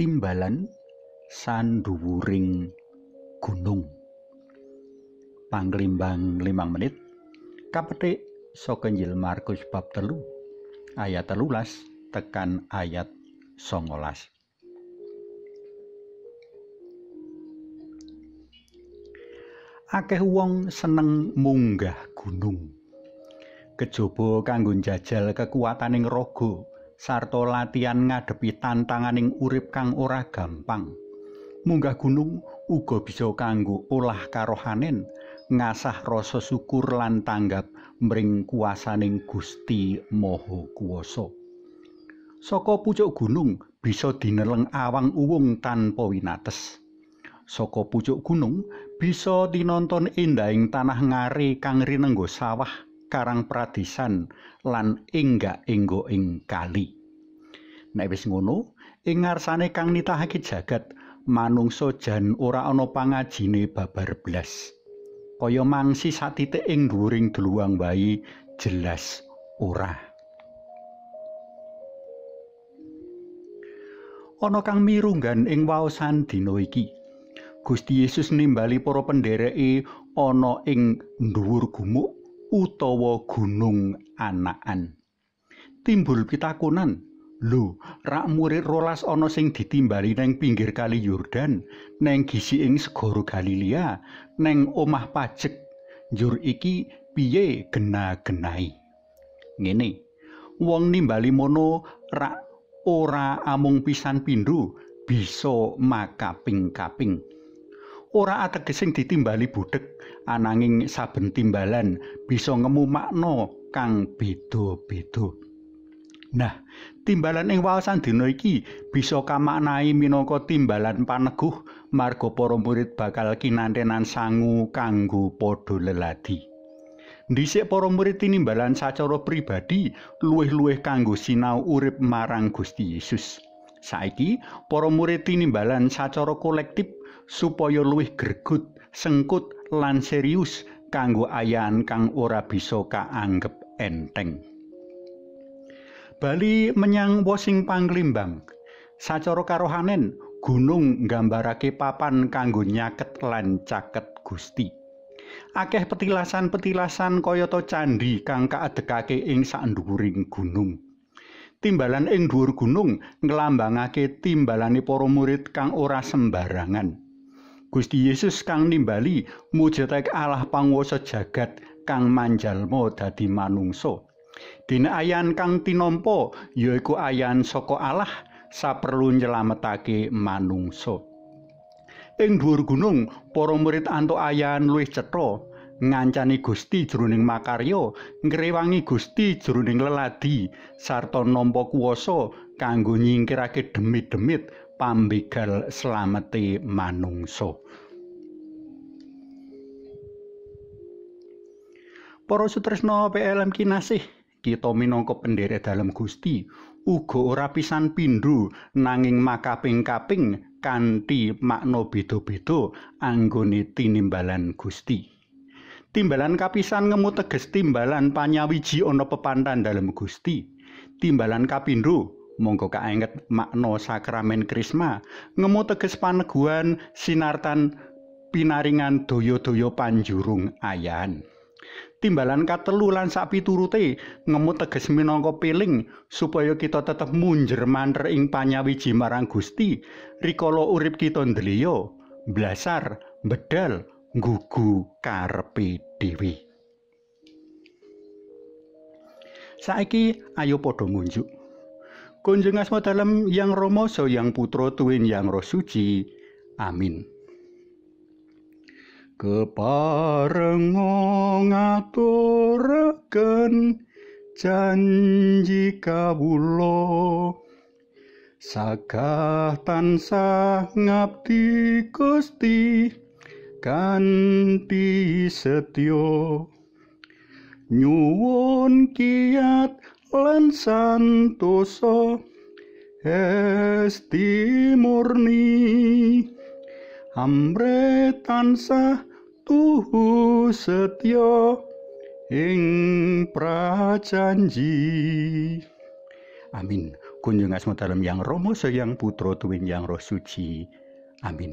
timbalan sanduwuring gunung panglimbang limang menit kapetik saka Injil Markus bab telu ayat telulas tekan ayat songolas akeh wong seneng munggah gunung kejaba kanggo njajal kekuataning rogo sarta latihan ngadepi tantanganing urip kang ora gampang. Munggah gunung uga bisa kanggo olah karohanen, ngasah rasa syukur lan tanggap mring kuasaning Gusti Maha Kuwasa. Saka pucuk gunung bisa dineleng awang uwung tanpa winates. Saka pucuk gunung bisa dinonton indahing tanah ngare kang rinenggo sawah. karang pradesan lan enggak enggo ing kali. Nek wis ngono, ing ngarsane kang nitahake jagat, manungsa jan ora ana pangajine babar blas. Kaya mangsi satitik ing dhuwuring dluwang bayi jelas ora. Ana kang mirunggan ing waosan dina iki. Gusti Yesus nimbali para pendereke ana ing dhuwur gumuk utawa gunung anakan. Timbul pitakonan, "Lho, rak murid 12 ana sing ditimbali nang pinggir kali Yordan, nang gisi ing segara Galilea, nang omah pajek. Njur iki piye gena-genai?" Ngene, wong nimbali mono rak ora amung pisan pindu bisa makaping-kaping. kaping ora ateges sing ditimbali budhek ananging saben timbalan bisa ngemu makna kang beda-beda. Nah, timbalan ing waosan dina iki bisa kamaknai minangka timbalan paneguh marga para murid bakal kinantenan sangu kanggo padha lelati. Dhisik para murid timbalan sacara pribadi luwih-luwih kanggo sinau urip marang Gusti Yesus. Saiki para murid tinimbalan sacara kolektif supaya luwih gregut, sengkut lan serius kanggo ayan kang ora bisa kaanggep enteng. Bali menyang Wosing Panglimbang. Sacara karohanen gunung nggambarake papan kanggo nyaket lan caket Gusti. Akeh petilasan-petilasan kayata candi kang kaadekake ing sak gunung. timbalan ing dhuwur gunung nglambangake timbalane para murid kang ora sembarangan. Gusti Yesus kang nimbali mujudake Allah panguwasa jagat kang manjalma dadi manungsa. Dene ayan kang tinampa yaiku ayan saka Allah saperlu nyelametake manungsa. Ing dhuwur gunung para murid antuk ayan luwih cetha ngancani Gusti jroning makaryo ngrewangi Gusti jroning leladi sarta nampa kuwasa kanggo nyingkirake demit-demit pambigal slamete manungsa Para sutresna PLM kinasih kita minangka pendherek dalam Gusti uga ora pisan pindho nanging makaping-kaping kanthi makna beda-beda anggone tinimbalan Gusti Timbalan kapisan ngemu teges timbalan panyawiji ono pepantan dalam Gusti. Timbalan kapindo mongko kaenget makno sakramen krisma ngemu teges paneguan sinartan pinaringan daya-daya panjurung ayan. Timbalan katelu lan turute piturute ngemu teges minangka piling supaya kita tetep munjer manter ing panyawiji marang Gusti rikolo urip kita ndelio blasar, bedal nggugu karepe dhewe. Saiki ayo padha ngunjuk. Kunjung asma dalem yang Rama yang putra tuwin yang Roh suci. Amin. Kepareng ngaturaken janji kabulo sagah tansah ngabdi Gusti. Ganti setyo nyuwun kiat lan santosa Esti murni amre tansah tuhu setya ing prajanji amin kunjung asma dalam yang romo seyang putro tuwin yang roh suci amin